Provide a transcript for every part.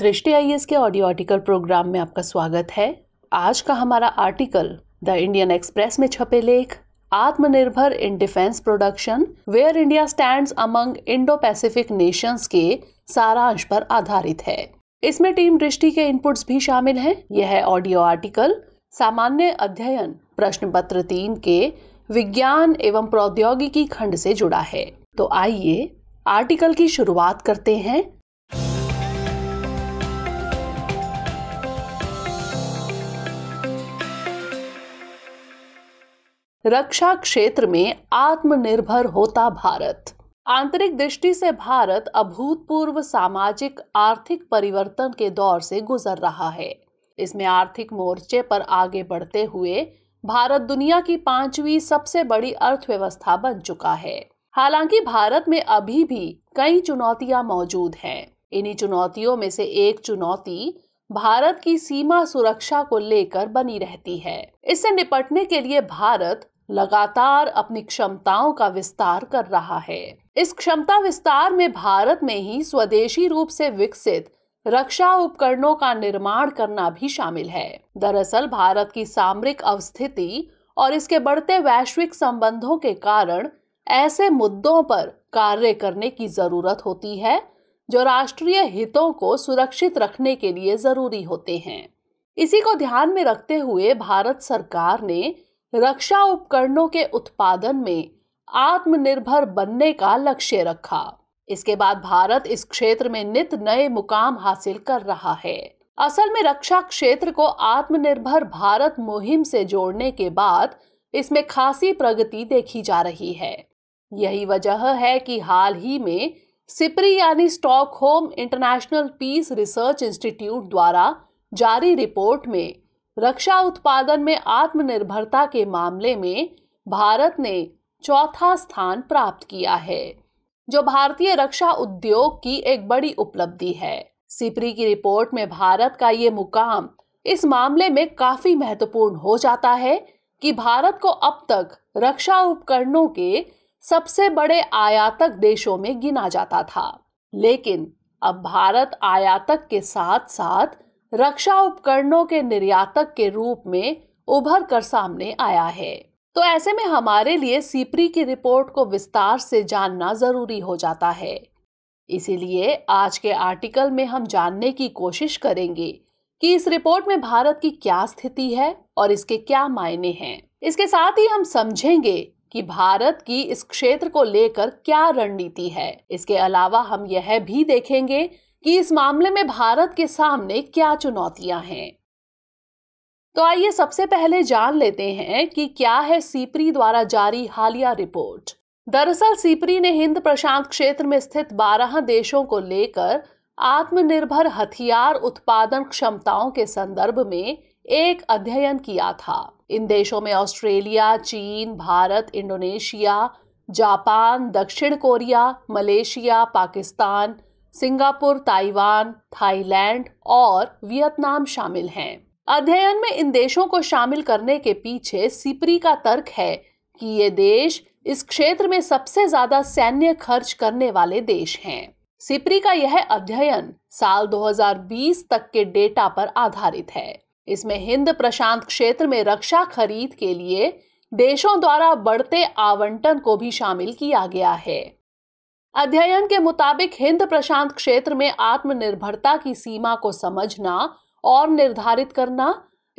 दृष्टि आई के audio article programme में आपका स्वागत है आज का हमारा आर्टिकल द इंडियन एक्सप्रेस में छपे लेख आत्मनिर्भर in defence production where India stand among Indo Pacific nations के सारांश पर आधारित है इसमें टीम दृष्टि के इनपुट्स भी शामिल हैं यह ऑडियो आर्टिकल सामान्य अध्ययन प्रश्न पत्र तीन के विज्ञान एवं प्रौद्योगिकी खंड से जुड़ा है तो आइए आर्टिकल की शुरुआत करते हैं रक्षा क्षेत्र में आत्मनिर्भर होता भारत आंतरिक दृष्टि से भारत अभूतपूर्व सामाजिक आर्थिक परिवर्तन के दौर से गुजर रहा है इसमें आर्थिक मोर्चे पर आगे बढ़ते हुए भारत दुनिया की पांचवी सबसे बड़ी अर्थव्यवस्था बन चुका है हालांकि भारत में अभी भी कई चुनौतियां मौजूद हैं इन्हीं चुनौतियों में से एक चुनौती भारत की सीमा सुरक्षा को लेकर बनी रहती है इससे निपटने के लिए भारत लगातार अपनी क्षमताओं का विस्तार कर रहा है इस क्षमता विस्तार में भारत में ही स्वदेशी रूप से विकसित रक्षा उपकरणों का निर्माण करना भी शामिल है दरअसल भारत की सामरिक अवस्थिति और इसके बढ़ते वैश्विक संबंधों के कारण ऐसे मुद्दों पर कार्य करने की जरूरत होती है जो राष्ट्रीय हितों को सुरक्षित रखने के लिए जरूरी होते हैं इसी को ध्यान में रखते हुए भारत सरकार ने रक्षा उपकरणों के उत्पादन में आत्मनिर्भर बनने का लक्ष्य रखा इसके बाद भारत इस क्षेत्र में नित नए मुकाम हासिल कर रहा है असल में रक्षा क्षेत्र को आत्मनिर्भर भारत मुहिम से जोड़ने के बाद इसमें खासी प्रगति देखी जा रही है यही वजह है कि हाल ही में सिपरी यानी Stockholm International Peace Research Institute द्वारा जारी रिपोर्ट में रक्षा उत्पादन में आत्मनिर्भरता के मामले में भारत ने चौथा स्थान प्राप्त किया है जो भारतीय रक्षा उद्योग की एक बड़ी उपलब्धि है सिपरी की रिपोर्ट में भारत का ये मुकाम इस मामले में काफी महत्वपूर्ण हो जाता है कि भारत को अब तक रक्षा उपकरणों के सबसे बड़े आयातक देशों में गिना जाता था लेकिन अब भारत आयातक के साथ साथ रक्षा उपकरणों के निर्यातक के रूप में उभर कर सामने आया है तो ऐसे में हमारे लिए सीपरी की रिपोर्ट को विस्तार से जानना जरूरी हो जाता है इसीलिए आज के आर्टिकल में हम जानने की कोशिश करेंगे कि इस रिपोर्ट में भारत की क्या स्थिति है और इसके क्या मायने हैं इसके साथ ही हम समझेंगे कि भारत की इस क्षेत्र को लेकर क्या रणनीति है इसके अलावा हम यह भी देखेंगे कि इस मामले में भारत के सामने क्या चुनौतियां हैं तो आइए सबसे पहले जान लेते हैं कि क्या है सीपरी द्वारा जारी हालिया रिपोर्ट दरअसल सीपरी ने हिंद प्रशांत क्षेत्र में स्थित 12 देशों को लेकर आत्मनिर्भर हथियार उत्पादन क्षमताओं के संदर्भ में एक अध्ययन किया था इन देशों में ऑस्ट्रेलिया चीन भारत इंडोनेशिया जापान दक्षिण Korea Malaysia Pakistan Singapore Taiwan Thailand और वियतनाम शामिल हैं अध्ययन में इन देशों को शामिल करने के पीछे सिपरी का तर्क है कि ये देश इस क्षेत्र में सबसे ज्यादा सैन्य खर्च करने वाले देश हैं सिपरी का यह अध्ययन साल 2020 तक के डेटा पर आधारित है इसमें हिंद प्रशांत क्षेत्र में रक्षा खरीद के लिए देशों द्वारा बढ़ते आवंटन को भी शामिल किया गया है अध्ययन के मुताबिक हिंद प्रशांत क्षेत्र में आत्मनिर्भरता की सीमा को समझना और निर्धारित करना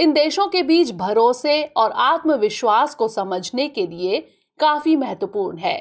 इन देशों के बीच भरोसे और आत्मविश्वास को समझने के लिए काफी महत्वपूर्ण है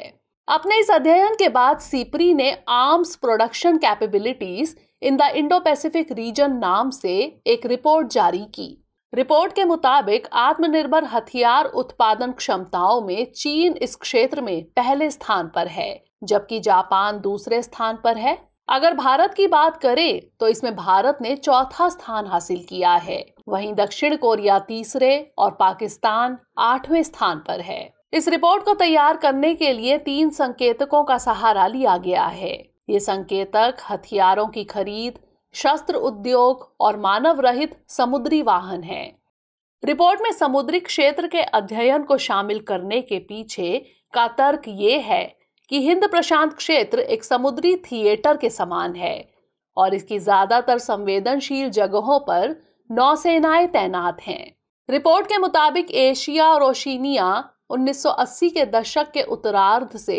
अपने इस अध्ययन के बाद सीपरी ने arms production capabilities in the Indo Pacific region नाम से एक रिपोर्ट जारी की रिपोर्ट के मुताबिक आत्मनिर्भर हथियार उत्पादन क्षमताओं में चीन इस क्षेत्र में पहले स्थान पर है जबकि जापान दूसरे स्थान पर है अगर भारत की बात करें तो इसमें भारत ने चौथा स्थान हासिल किया है वहीं दक्षिण कोरिया तीसरे और पाकिस्तान आठवें स्थान पर है इस रिपोर्ट को तैयार करने के लिए तीन संकेतकों का सहारा लिया गया है ये संकेतक हथियारों की खरीद शस्त्र उद्योग और मानव रहित समुद्री वाहन है रिपोर्ट में समुद्री क्षेत्र के अध्ययन को शामिल करने के पीछे का तर्क ये है कि हिंद प्रशांत क्षेत्र एक समुद्री थिएटर के समान है और इसकी ज्यादातर संवेदनशील जगहों पर नौसेनाएं तैनात हैं रिपोर्ट के मुताबिक एशिया और ओशिनिया 1980 के दशक के उत्तरार्ध से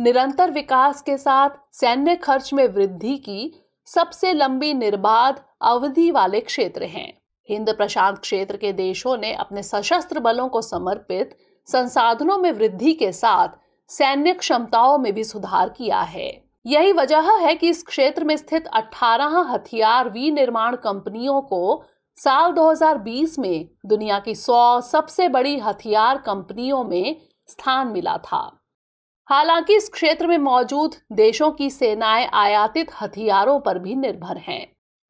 निरंतर विकास के साथ सैन्य खर्च में वृद्धि की सबसे लंबी निर्बाध अवधि वाले क्षेत्र हैं हिंद प्रशांत क्षेत्र के देशों ने अपने सशस्त्र बलों को समर्पित संसाधनों में वृद्धि के साथ सैन्य क्षमताओं में भी सुधार किया है यही वजह है कि इस क्षेत्र में स्थित 18 हथियार विनिर्माण कंपनियों को साल 2020 में दुनिया की 100 सबसे बड़ी हथियार कंपनियों में स्थान मिला था हालांकि इस क्षेत्र में मौजूद देशों की सेनाएं आयातित हथियारों पर भी निर्भर हैं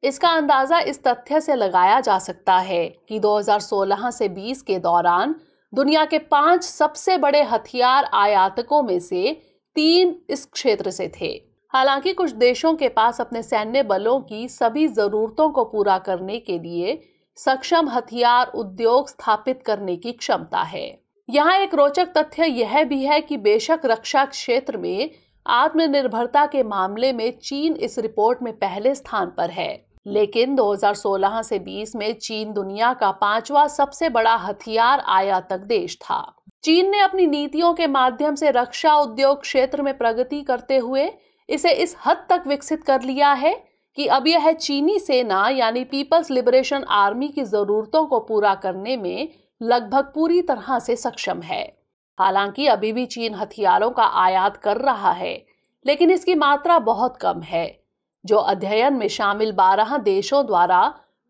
इसका अंदाजा इस तथ्य से लगाया जा सकता है कि 2016 से 20 के दौरान दुनिया के पांच सबसे बड़े हथियार आयातकों में से तीन इस क्षेत्र से थे हालांकि कुछ देशों के पास अपने सैन्य बलों की सभी जरूरतों को पूरा करने के लिए सक्षम हथियार उद्योग स्थापित करने की क्षमता है यहाँ एक रोचक तथ्य यह भी है कि बेशक रक्षा क्षेत्र में आत्मनिर्भरता के मामले में चीन इस रिपोर्ट में पहले स्थान पर है लेकिन 2016 से 20 में चीन दुनिया का पांचवा सबसे बड़ा हथियार आयातक देश था चीन ने अपनी नीतियों के माध्यम से रक्षा उद्योग क्षेत्र में प्रगति करते हुए इसे इस हद तक विकसित कर लिया है कि अब यह चीनी सेना यानी पीपल्स लिबरेशन आर्मी की ज़रूरतों को पूरा करने में लगभग पूरी तरह से सक्षम है हालांकि अभी भी चीन हथियारों का आयात कर रहा है लेकिन इसकी मात्रा बहुत कम है जो अध्ययन में शामिल बारह देशों द्वारा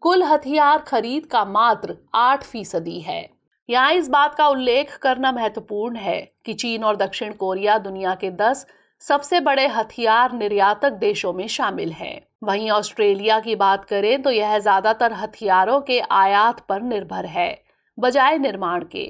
कुल हथियार खरीद का मात्र आठ फीसदी है यहाँ इस बात का उल्लेख करना महत्वपूर्ण है कि चीन और दक्षिण कोरिया दुनिया के दस सबसे बड़े हथियार निर्यातक देशों में शामिल हैं। वहीं ऑस्ट्रेलिया की बात करें तो यह ज्यादातर हथियारों के आयात पर निर्भर है बजाय निर्माण के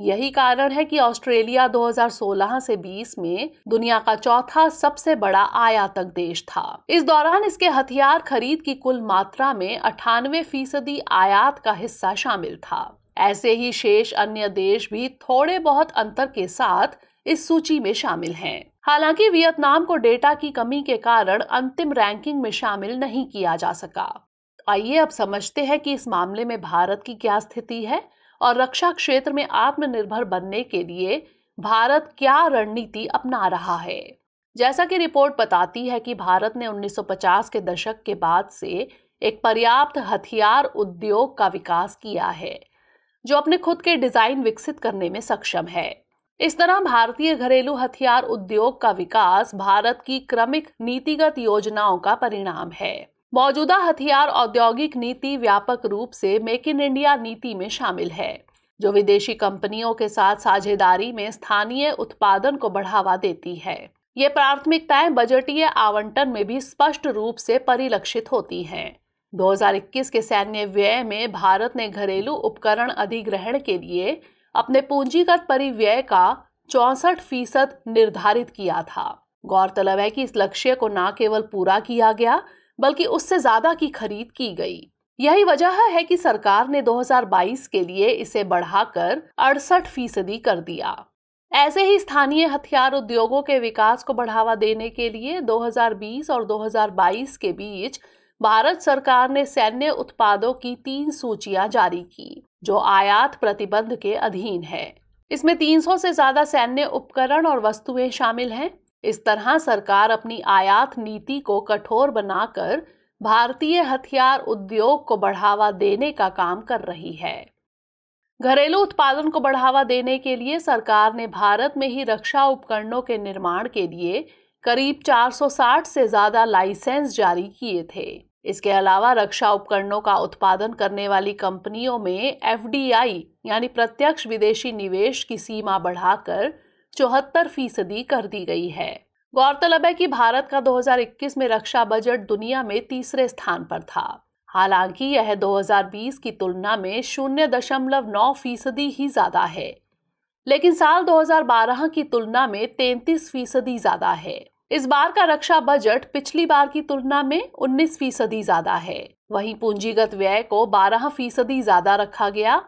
यही कारण है कि ऑस्ट्रेलिया 2016 से 20 में दुनिया का चौथा सबसे बड़ा आयातक देश था इस दौरान इसके हथियार खरीद की कुल मात्रा में अठानवे फीसदी आयात का हिस्सा शामिल था ऐसे ही शेष अन्य देश भी थोड़े बहुत अंतर के साथ इस सूची में शामिल हैं। हालांकि वियतनाम को डेटा की कमी के कारण अंतिम रैंकिंग में शामिल नहीं किया जा सका आइए अब समझते हैं कि इस मामले में भारत की क्या स्थिति है और रक्षा क्षेत्र में आत्मनिर्भर बनने के लिए भारत क्या रणनीति अपना रहा है जैसा कि रिपोर्ट बताती है कि भारत ने 1950 के दशक के बाद से एक पर्याप्त हथियार उद्योग का विकास किया है जो अपने खुद के डिजाइन विकसित करने में सक्षम है इस तरह भारतीय घरेलू हथियार उद्योग का विकास भारत की क्रमिक नीतिगत योजनाओं का परिणाम है मौजूदा हथियार औद्योगिक नीति व्यापक रूप से मेक इन इंडिया नीति में शामिल है जो विदेशी कंपनियों के साथ साझेदारी में स्थानीय उत्पादन को बढ़ावा देती है ये प्राथमिकताएं बजटीय आवंटन में भी स्पष्ट रूप से परिलक्षित होती हैं 2021 के सैन्य व्यय में भारत ने घरेलू उपकरण अधिग्रहण के लिए अपने पूंजीगत परिव्यय का चौसठ फीसद निर्धारित किया था गौरतलब है कि इस लक्ष्य को न केवल पूरा किया गया बल्कि उससे ज़्यादा की खरीद की गई यही वजह है कि सरकार ने 2022 के लिए इसे बढ़ाकर अड़सठ फीसदी कर दिया ऐसे ही स्थानीय हथियार उद्योगों के विकास को बढ़ावा देने के लिए 2020 और 2022 के बीच भारत सरकार ने सैन्य उत्पादों की तीन सूचियां जारी की जो आयात प्रतिबंध के अधीन है इसमें 300 से ज्यादा सैन्य उपकरण और वस्तुएं शामिल हैं इस तरह सरकार अपनी आयात नीति को कठोर बनाकर भारतीय हथियार उद्योग को बढ़ावा देने का काम कर रही है घरेलू उत्पादन को बढ़ावा देने के लिए सरकार ने भारत में ही रक्षा उपकरणों के निर्माण के लिए करीब 460 से ज़्यादा लाइसेंस जारी किए थे इसके अलावा रक्षा उपकरणों का उत्पादन करने वाली कंपनियों में एफ यानी प्रत्यक्ष विदेशी निवेश की सीमा बढ़ाकर चौहत्तर फीसदी कर दी गई है गौरतलब है कि भारत का 2021 में रक्षा बजट दुनिया में तीसरे स्थान पर था हालांकि यह 2020 की तुलना में शून्य दशमलव नौ फीसदी ही ज्यादा है लेकिन साल 2012 की तुलना में 33 फीसदी ज्यादा है इस बार का रक्षा बजट पिछली बार की तुलना में 19 फीसदी ज्यादा है वहीं पूंजीगत व्यय को 12 फीसदी ज्यादा रखा गया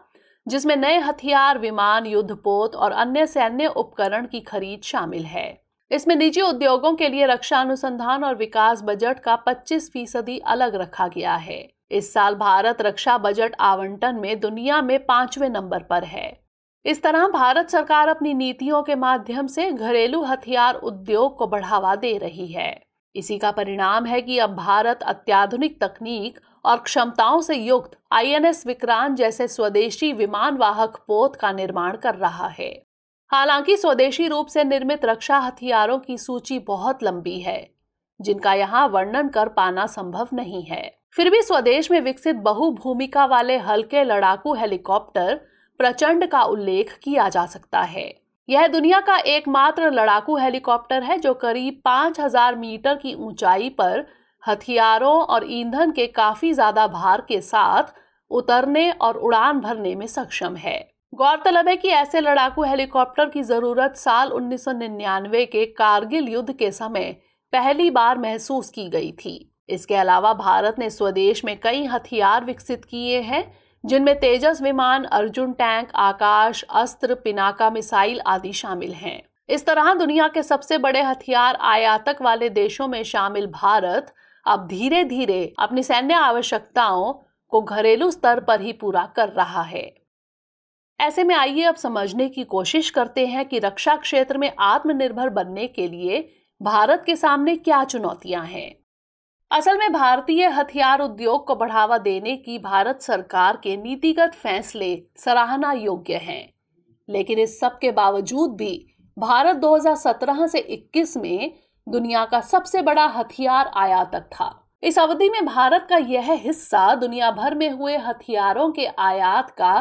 जिसमें नए हथियार विमान युद्धपोत और अन्य सैन्य उपकरण की खरीद शामिल है इसमें निजी उद्योगों के लिए रक्षा अनुसंधान और विकास बजट का 25 फीसदी अलग रखा गया है इस साल भारत रक्षा बजट आवंटन में दुनिया में पांचवें नंबर पर है इस तरह भारत सरकार अपनी नीतियों के माध्यम से घरेलू हथियार उद्योग को बढ़ावा दे रही है इसी का परिणाम है कि अब भारत अत्याधुनिक तकनीक और क्षमताओं से युक्त आईएनएस विक्रांत जैसे स्वदेशी विमान वाहक पोत का निर्माण कर रहा है हालांकि स्वदेशी रूप से निर्मित रक्षा हथियारों की सूची बहुत लंबी है जिनका यहाँ वर्णन कर पाना संभव नहीं है फिर भी स्वदेश में विकसित बहुभूमिका वाले हल्के लड़ाकू हेलीकॉप्टर प्रचंड का उल्लेख किया जा सकता है यह दुनिया का एकमात्र लड़ाकू हेलीकॉप्टर है जो करीब 5000 मीटर की ऊंचाई पर हथियारों और ईंधन के काफी ज्यादा भार के साथ उतरने और उड़ान भरने में सक्षम है गौरतलब है कि ऐसे लड़ाकू हेलीकॉप्टर की जरूरत साल 1999 के कारगिल युद्ध के समय पहली बार महसूस की गई थी इसके अलावा भारत ने स्वदेश में कई हथियार विकसित किए हैं जिनमें तेजस विमान अर्जुन टैंक आकाश अस्त्र पिनाका मिसाइल आदि शामिल हैं इस तरह दुनिया के सबसे बड़े हथियार आयातक वाले देशों में शामिल भारत अब धीरे धीरे अपनी सैन्य आवश्यकताओं को घरेलू स्तर पर ही पूरा कर रहा है ऐसे में आइए अब समझने की कोशिश करते हैं कि रक्षा क्षेत्र में आत्मनिर्भर बनने के लिए भारत के सामने क्या चुनौतियां हैं असल में भारतीय हथियार उद्योग को बढ़ावा देने की भारत सरकार के नीतिगत फैसले सराहना योग्य हैं लेकिन इस सब के बावजूद भी भारत 2017 से 21 में दुनिया का सबसे बड़ा हथियार आयातक था इस अवधि में भारत का यह हिस्सा दुनिया भर में हुए हथियारों के आयात का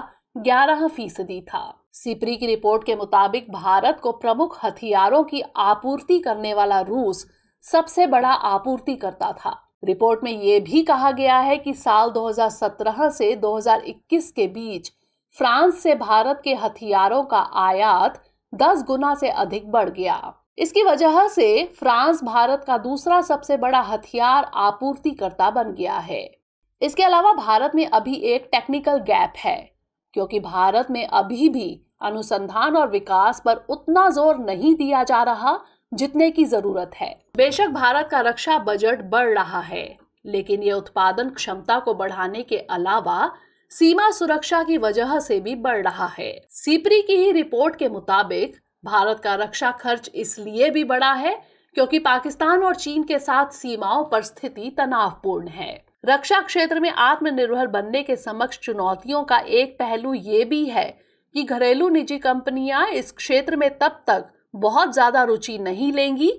11 फीसदी था सिपरी की रिपोर्ट के मुताबिक भारत को प्रमुख हथियारों की आपूर्ति करने वाला रूस सबसे बड़ा आपूर्ति करता था रिपोर्ट में यह भी कहा गया है कि साल 2017 से 2021 के बीच फ्रांस से भारत के हथियारों का आयात 10 गुना से अधिक बढ़ गया इसकी वजह से फ्रांस भारत का दूसरा सबसे बड़ा हथियार आपूर्तिकर्ता बन गया है इसके अलावा भारत में अभी एक टेक्निकल गैप है क्योंकि भारत में अभी भी अनुसंधान और विकास पर उतना जोर नहीं दिया जा रहा जितने की जरूरत है बेशक भारत का रक्षा बजट बढ़ रहा है लेकिन ये उत्पादन क्षमता को बढ़ाने के अलावा सीमा सुरक्षा की वजह से भी बढ़ रहा है सीपरी की ही रिपोर्ट के मुताबिक भारत का रक्षा खर्च इसलिए भी बड़ा है क्योंकि पाकिस्तान और चीन के साथ सीमाओं पर स्थिति तनावपूर्ण है रक्षा क्षेत्र में आत्मनिर्भर बनने के समक्ष चुनौतियों का एक पहलू ये भी है कि घरेलू निजी कंपनियां इस क्षेत्र में तब तक बहुत ज्यादा रुचि नहीं लेंगी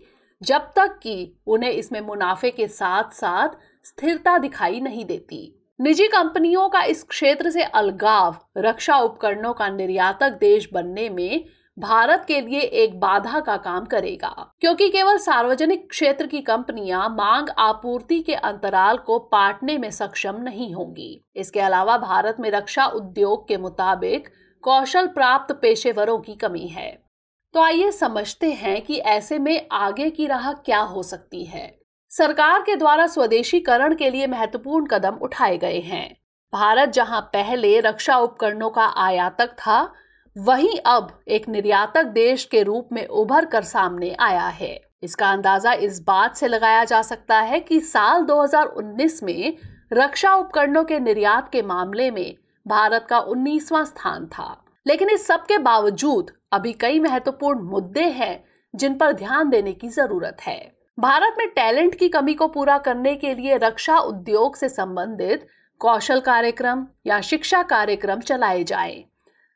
जब तक कि उन्हें इसमें मुनाफे के साथ साथ स्थिरता दिखाई नहीं देती निजी कंपनियों का इस क्षेत्र से अलगाव रक्षा उपकरणों का निर्यातक देश बनने में भारत के लिए एक बाधा का काम करेगा क्योंकि केवल सार्वजनिक क्षेत्र की कंपनियां मांग आपूर्ति के अंतराल को पाटने में सक्षम नहीं होंगी इसके अलावा भारत में रक्षा उद्योग के मुताबिक कौशल प्राप्त पेशेवरों की कमी है तो आइए समझते हैं कि ऐसे में आगे की राह क्या हो सकती है सरकार के द्वारा स्वदेशीकरण के लिए महत्वपूर्ण कदम उठाए गए हैं भारत जहां पहले रक्षा उपकरणों का आयातक था वही अब एक निर्यातक देश के रूप में उभर कर सामने आया है इसका अंदाजा इस बात से लगाया जा सकता है कि साल 2019 में रक्षा उपकरणों के निर्यात के मामले में भारत का 19वां स्थान था लेकिन इस सब के बावजूद अभी कई महत्वपूर्ण मुद्दे हैं जिन पर ध्यान देने की जरूरत है भारत में टैलेंट की कमी को पूरा करने के लिए रक्षा उद्योग से संबंधित कौशल कार्यक्रम या शिक्षा कार्यक्रम चलाए जाएं।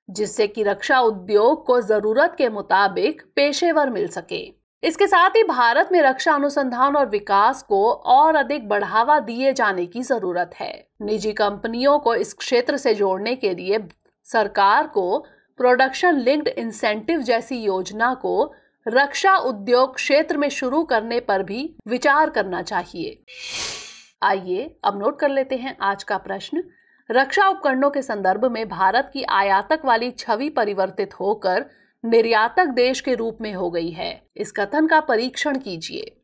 जिससे कि रक्षा उद्योग को जरूरत के मुताबिक पेशेवर मिल सके इसके साथ ही भारत में रक्षा अनुसंधान और विकास को और अधिक बढ़ावा दिए जाने की जरूरत है निजी कंपनियों को इस क्षेत्र से जोड़ने के लिए सरकार को प्रोडक्शन लिंक्ड इंसेंटिव जैसी योजना को रक्षा उद्योग क्षेत्र में शुरू करने पर भी विचार करना चाहिए आइए अब नोट कर लेते हैं आज का प्रश्न रक्षा उपकरणों के संदर्भ में भारत की आयातक वाली छवि परिवर्तित होकर निर्यातक देश के रूप में हो गई है इस कथन का परीक्षण कीजिए